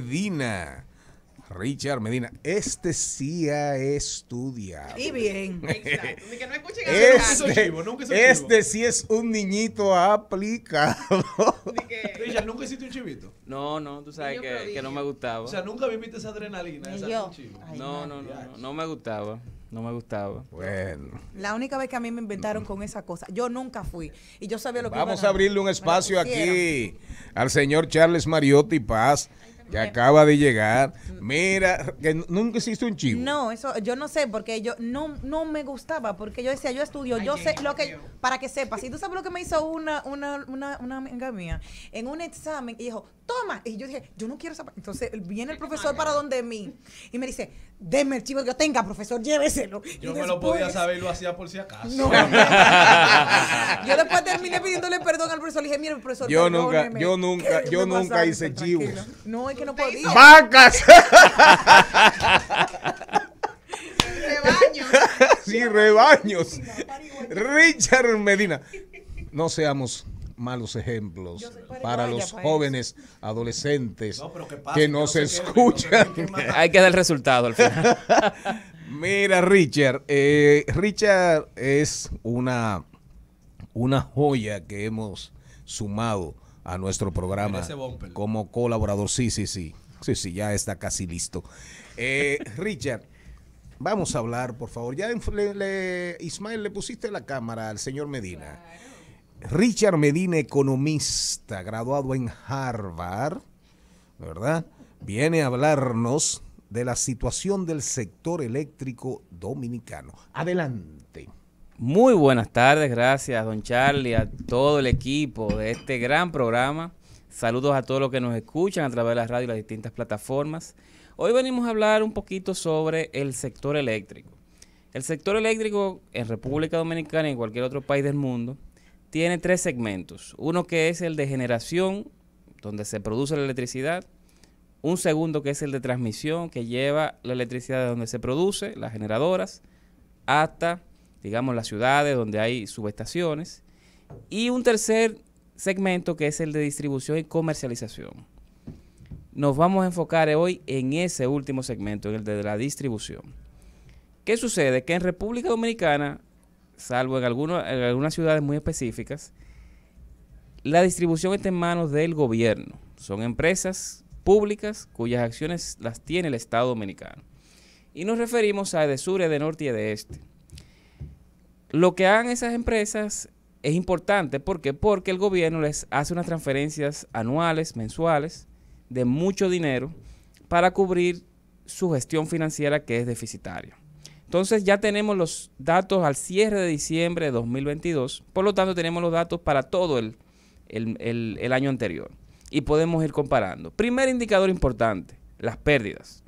Medina. Richard Medina, este sí ha estudiado. Y bien, exacto. Ni que no escuchen este, nunca este sí es un niñito aplicado. Richard, ¿nunca hiciste un chivito? No, no, tú sabes que, no me gustaba. O sea, nunca viviste esa adrenalina, no, no, no, no, me gustaba. No me gustaba. Bueno. La única vez que a mí me inventaron con esa cosa, yo nunca fui. Y yo sabía lo que Vamos a abrirle un espacio aquí al señor Charles Mariotti Paz. que acaba de llegar. Mm. Mira, que nunca hiciste un chivo. No, eso yo no sé, porque yo no, no me gustaba, porque yo decía, yo estudio, yo sé lo que, para que sepas. Si tú sabes lo que me hizo una, una, una, una amiga mía, en un examen, y dijo, toma. Y yo dije, yo no quiero esa. Entonces viene el profesor para donde mí y me dice, déme el chivo que yo tenga, profesor, lléveselo. Yo no me lo podía saber lo hacía por si acaso. yo después terminé pidiéndole perdón al profesor. Le dije, mire, profesor, yo nunca, yo nunca, yo nunca hice chivos. No, es que no podía. ¡Vacas! rebaños. Sí, rebaños. Richard Medina. No seamos malos ejemplos para los pues. jóvenes adolescentes que, nos escuchan. Hay que dar el resultado al final. Mira, Richard, eh, Richard es una, una joya que hemos sumado a nuestro programa como colaborador. Sí, sí, sí. Sí, sí, ya está casi listo. Eh, Richard, vamos a hablar, por favor. Ya le, Ismael, le pusiste la cámara al señor Medina. Richard Medina, economista, graduado en Harvard, ¿verdad? Viene a hablarnos de la situación del sector eléctrico dominicano. Adelante. Muy buenas tardes, gracias don Charlie, a todo el equipo de este gran programa. Saludos a todos los que nos escuchan a través de la radio y las distintas plataformas. Hoy venimos a hablar un poquito sobre el sector eléctrico. El sector eléctrico en República Dominicana y en cualquier otro país del mundo tiene tres segmentos. Uno que es el de generación, donde se produce la electricidad. Un segundo que es el de transmisión, que lleva la electricidad de donde se produce, las generadoras, hasta, digamos, las ciudades donde hay subestaciones. Y un tercer segmento que es el de distribución y comercialización. Nos vamos a enfocar hoy en ese último segmento, en el de la distribución. ¿Qué sucede? Que en República Dominicana salvo en, en algunas ciudades muy específicas, la distribución está en manos del gobierno. Son empresas públicas cuyas acciones las tiene el Estado dominicano. Y nos referimos a de sur, de norte y de este. Lo que hagan esas empresas es importante ¿por qué? porque el gobierno les hace unas transferencias anuales, mensuales, de mucho dinero para cubrir su gestión financiera que es deficitaria. Entonces ya tenemos los datos al cierre de diciembre de 2022, por lo tanto tenemos los datos para todo el, año anterior y podemos ir comparando. Primer indicador importante, las pérdidas.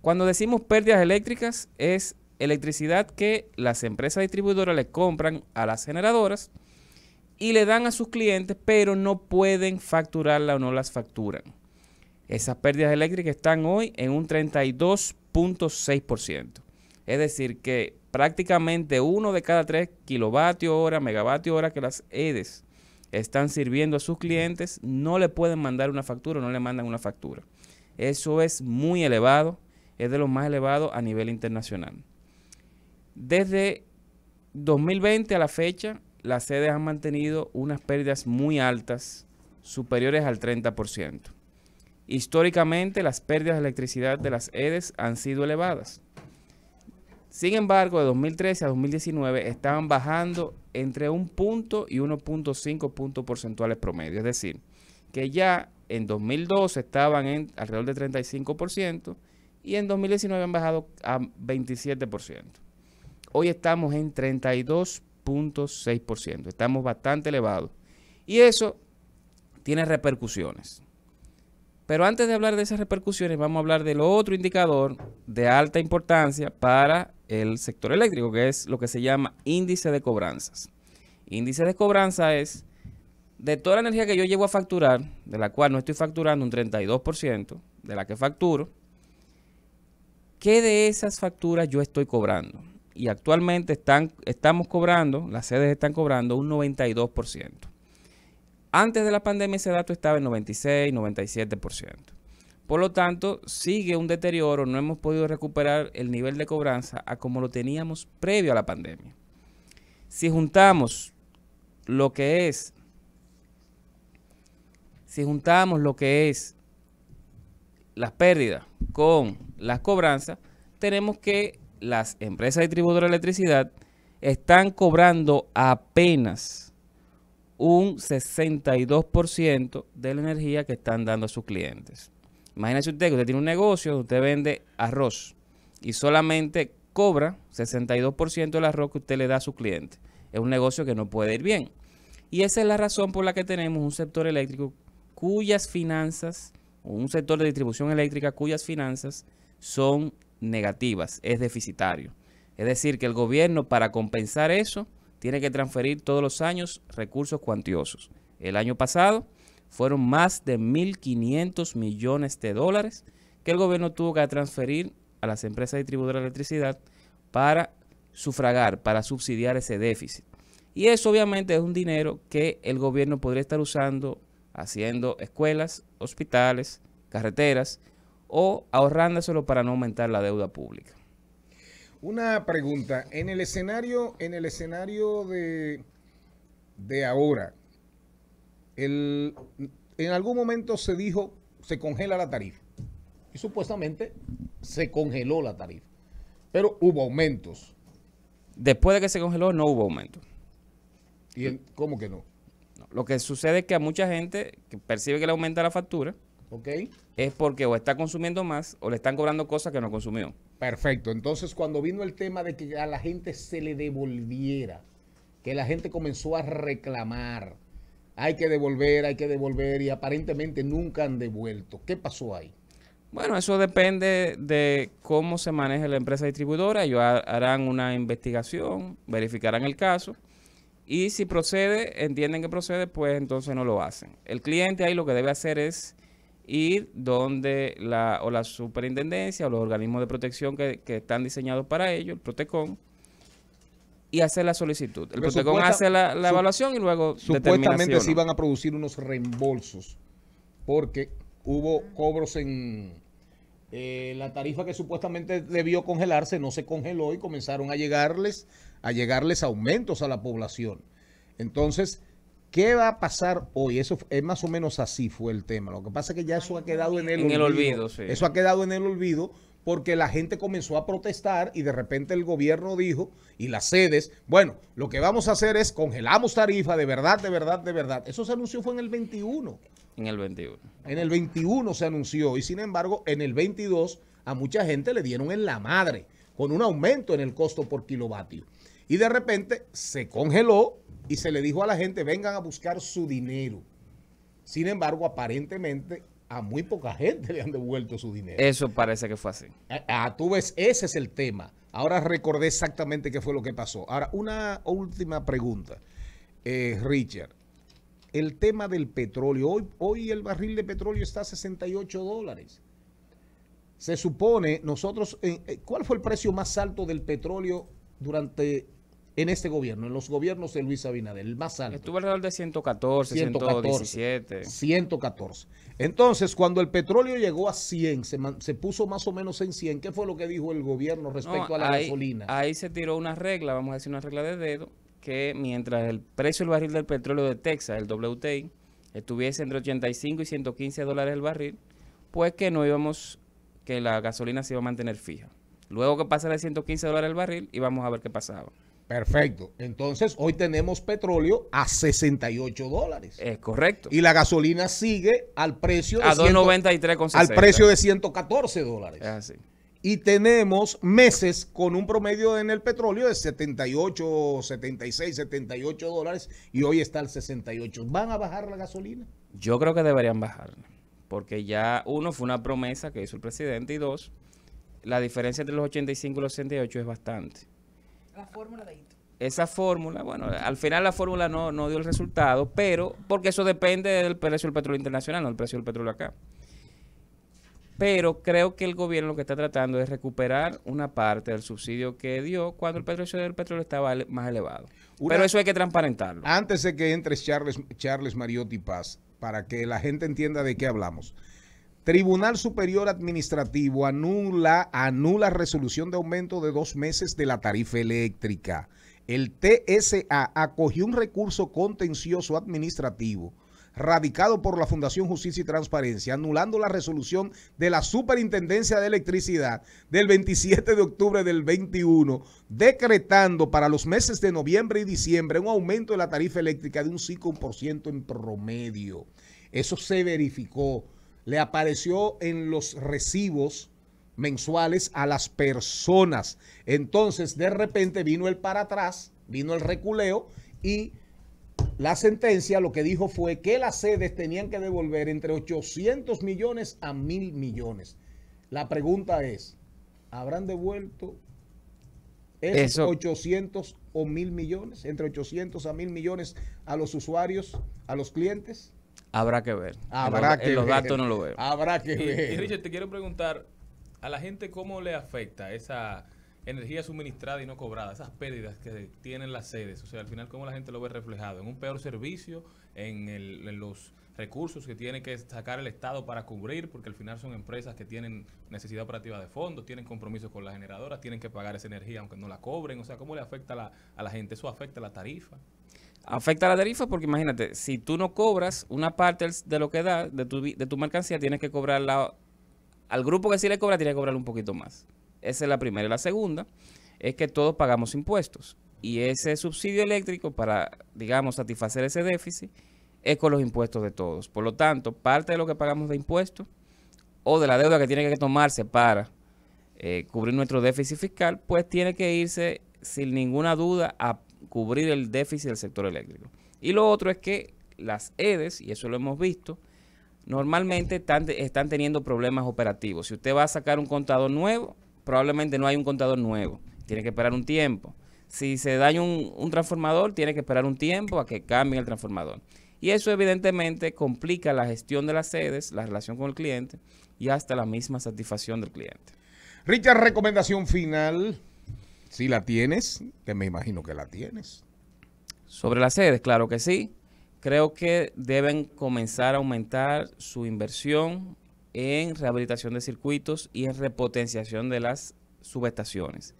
Cuando decimos pérdidas eléctricas es electricidad que las empresas distribuidoras le compran a las generadoras y le dan a sus clientes, pero no pueden facturarla o no las facturan. Esas pérdidas eléctricas están hoy en un 32.6%. Es decir, que prácticamente uno de cada tres kilovatios hora, megavatio hora que las EDES están sirviendo a sus clientes, no le pueden mandar una factura, no le mandan una factura. Eso es muy elevado, es de los más elevados a nivel internacional. Desde 2020 a la fecha, las EDES han mantenido unas pérdidas muy altas, superiores al 30%. Históricamente, las pérdidas de electricidad de las EDES han sido elevadas. Sin embargo, de 2013 a 2019 estaban bajando entre un punto y 1.5 puntos porcentuales promedio. Es decir, que ya en 2012 estaban en alrededor de 35% y en 2019 han bajado a 27%. Hoy estamos en 32.6%. Estamos bastante elevados. Y eso tiene repercusiones. Pero antes de hablar de esas repercusiones, vamos a hablar del otro indicador de alta importancia para el sector eléctrico, que es lo que se llama índice de cobranzas. Índice de cobranza es de toda la energía que yo llevo a facturar, de la cual no estoy facturando un 32%, de la que facturo, ¿qué de esas facturas yo estoy cobrando? Y actualmente están, estamos cobrando, las sedes están cobrando un 92%. Antes de la pandemia ese dato estaba en 96, 97%. Por lo tanto, sigue un deterioro, no hemos podido recuperar el nivel de cobranza a como lo teníamos previo a la pandemia. Si juntamos lo que es, si juntamos lo que es las pérdidas con las cobranzas, tenemos que las empresas distribuidoras de electricidad están cobrando apenas un 62% de la energía que están dando a sus clientes. Imagínese usted que usted tiene un negocio, usted vende arroz y solamente cobra 62% del arroz que usted le da a su cliente. Es un negocio que no puede ir bien. Y esa es la razón por la que tenemos un sector eléctrico cuyas finanzas, un sector de distribución eléctrica cuyas finanzas son negativas, es deficitario. Es decir, que el gobierno para compensar eso tiene que transferir todos los años recursos cuantiosos. El año pasado fueron más de 1.500 millones de dólares que el gobierno tuvo que transferir a las empresas distribuidoras de electricidad para sufragar, para subsidiar ese déficit. Y eso obviamente es un dinero que el gobierno podría estar usando haciendo escuelas, hospitales, carreteras o ahorrándoselo para no aumentar la deuda pública. Una pregunta, en el escenario, en el escenario de, de ahora, en algún momento se dijo, se congela la tarifa. Y supuestamente se congeló la tarifa. Pero hubo aumentos. Después de que se congeló, no hubo aumento ¿Y cómo que no? Lo que sucede es que a mucha gente que percibe que le aumenta la factura es porque o está consumiendo más o le están cobrando cosas que no consumió. Perfecto. Entonces, cuando vino el tema de que a la gente se le devolviera, que la gente comenzó a reclamar, hay que devolver, hay que devolver y aparentemente nunca han devuelto. ¿Qué pasó ahí? Bueno, eso depende de cómo se maneje la empresa distribuidora. Ellos harán una investigación, verificarán el caso y si procede, entienden que procede, pues entonces no lo hacen. El cliente ahí lo que debe hacer es ir donde la, o la superintendencia o los organismos de protección que, que están diseñados para ello, el Protecon, y hacer la solicitud. El protocolo hace la, evaluación y luego Supuestamente se iban a producir unos reembolsos porque hubo cobros en... Eh, la tarifa que supuestamente debió congelarse no se congeló y comenzaron a llegarles, a llegarles aumentos a la población. Entonces, ¿qué va a pasar hoy? Eso es más o menos así fue el tema. Lo que pasa es que ya eso ha quedado en el olvido. El olvido Eso ha quedado en el olvido porque la gente comenzó a protestar y de repente el gobierno dijo, y las sedes, bueno, lo que vamos a hacer es congelamos tarifa, de verdad, de verdad, de verdad. Eso se anunció fue en el 21. En el 21. En el 21 se anunció y sin embargo en el 22 a mucha gente le dieron en la madre con un aumento en el costo por kilovatio. Y de repente se congeló y se le dijo a la gente vengan a buscar su dinero. Sin embargo, aparentemente a muy poca gente le han devuelto su dinero. Eso parece que fue así. Ah, ah, tú ves, ese es el tema. Ahora recordé exactamente qué fue lo que pasó. Ahora, una última pregunta, eh, Richard. El tema del petróleo. Hoy, hoy el barril de petróleo está a 68 dólares. Se supone, nosotros, eh, eh, ¿cuál fue el precio más alto del petróleo durante en este gobierno, en los gobiernos de Luis Abinader, el más alto. Estuvo alrededor de 114, 117. 114. Entonces, cuando el petróleo llegó a 100, se, puso más o menos en 100, ¿qué fue lo que dijo el gobierno respecto a la gasolina? Ahí se tiró una regla, vamos a decir una regla de dedo, que mientras el precio del barril del petróleo de Texas, el WTI, estuviese entre 85 y 115 dólares el barril, pues que no íbamos, que la gasolina se iba a mantener fija. Luego que pasara de 115 dólares el barril, íbamos a ver qué pasaba. Perfecto. Entonces, hoy tenemos petróleo a 68 dólares. Es correcto. Y la gasolina sigue al precio de... Al precio de 114 dólares. Y tenemos meses con un promedio en el petróleo de 78, 76, 78 dólares y hoy está al 68. ¿Van a bajar la gasolina? Yo creo que deberían bajar. Porque ya, uno, fue una promesa que hizo el presidente y dos, la diferencia entre los 85 y los 68 es bastante fórmula de Esa fórmula, bueno, al final la fórmula no, no dio el resultado, pero porque eso depende del precio del petróleo internacional, no del precio del petróleo acá. Pero creo que el gobierno lo que está tratando es recuperar una parte del subsidio que dio cuando el precio del petróleo estaba más elevado. Pero eso hay que transparentarlo. Antes de que entre Charles, Charles Mariotti Paz, para que la gente entienda de qué hablamos. Tribunal Superior Administrativo anula, anula resolución de aumento de dos meses de la tarifa eléctrica. El TSA acogió un recurso contencioso administrativo radicado por la Fundación Justicia y Transparencia, anulando la resolución de la Superintendencia de Electricidad del 27 de octubre del 21, decretando para los meses de noviembre y diciembre un aumento de la tarifa eléctrica de un 5% en promedio. Eso se verificó le apareció en los recibos mensuales a las personas. Entonces, de repente vino el para atrás, vino el reculeo y la sentencia lo que dijo fue que las sedes tenían que devolver entre 800 millones a 1000 millones. La pregunta es, ¿habrán devuelto esos 800 o 1000 millones, entre 800 a 1000 millones a los usuarios, a los clientes? Habrá que ver. Habrá que en los datos no lo veo. Habrá que ver. Y Richard, te quiero preguntar, ¿a la gente cómo le afecta esa energía suministrada y no cobrada, esas pérdidas que tienen las sedes? O sea, al final, ¿cómo la gente lo ve reflejado? ¿En un peor servicio? ¿En, los recursos que tiene que sacar el Estado para cubrir? Porque al final son empresas que tienen necesidad operativa de fondos, tienen compromisos con las generadoras, tienen que pagar esa energía aunque no la cobren. O sea, ¿cómo le afecta a la, gente? ¿Eso afecta la tarifa? afecta la tarifa porque imagínate, si tú no cobras una parte de lo que da de tu, de tu mercancía, tienes que cobrarla al grupo que sí le cobra, tiene que cobrarle un poquito más. Esa es la primera. Y la segunda es que todos pagamos impuestos y ese subsidio eléctrico para, digamos, satisfacer ese déficit es con los impuestos de todos. Por lo tanto, parte de lo que pagamos de impuestos o de la deuda que tiene que tomarse para eh, cubrir nuestro déficit fiscal, pues tiene que irse sin ninguna duda a cubrir el déficit del sector eléctrico. Y lo otro es que las EDES, y eso lo hemos visto, normalmente están, teniendo problemas operativos. Si usted va a sacar un contador nuevo, probablemente no hay un contador nuevo. Tiene que esperar un tiempo. Si se daña un, transformador, tiene que esperar un tiempo a que cambie el transformador. Y eso evidentemente complica la gestión de las sedes, la relación con el cliente y hasta la misma satisfacción del cliente. Richard, recomendación final. Si la tienes, que me imagino que la tienes. Sobre las sedes, claro que sí. Creo que deben comenzar a aumentar su inversión en rehabilitación de circuitos y en repotenciación de las subestaciones.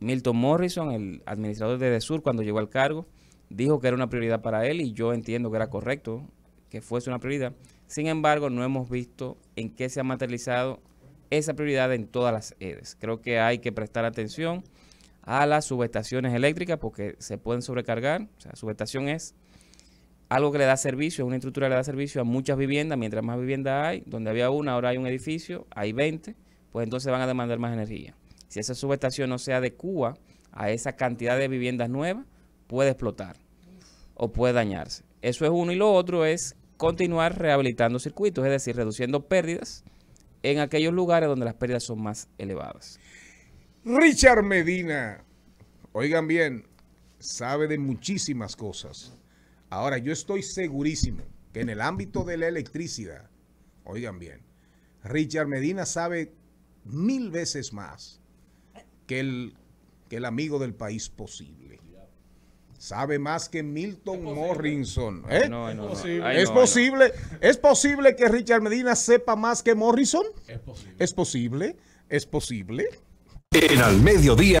Milton Morrison, el administrador de DESUR, cuando llegó al cargo, dijo que era una prioridad para él y yo entiendo que era correcto que fuese una prioridad. Sin embargo, no hemos visto en qué se ha materializado esa prioridad en todas las sedes. Creo que hay que prestar atención a las subestaciones eléctricas porque se pueden sobrecargar. O sea, subestación es algo que le da servicio, es una estructura que le da servicio a muchas viviendas. Mientras más viviendas hay, donde había una, ahora hay un edificio, hay 20, pues entonces van a demandar más energía. Si esa subestación no se adecua a esa cantidad de viviendas nuevas, puede explotar o puede dañarse. Eso es uno. Y lo otro es continuar rehabilitando circuitos, es decir, reduciendo pérdidas en aquellos lugares donde las pérdidas son más elevadas. Richard Medina, oigan bien, sabe de muchísimas cosas. Ahora, yo estoy segurísimo que en el ámbito de la electricidad, oigan bien, Richard Medina sabe mil veces más que el, amigo del país posible. Sabe más que Milton Morrison. ¿eh? ¿Es, posible? ¿Es posible que Richard Medina sepa más que Morrison? Es posible. ¿Es posible? ¿Es posible? En al mediodía.